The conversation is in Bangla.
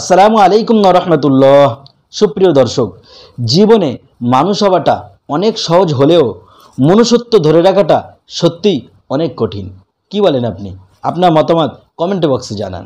আসসালামু আলাইকুম নরহমতুল্লাহ সুপ্রিয় দর্শক জীবনে মানুষ হওয়াটা অনেক সহজ হলেও মনুষ্যত্ব ধরে রাখাটা সত্যিই অনেক কঠিন কি বলেন আপনি আপনার মতামত কমেন্ট বক্সে জানান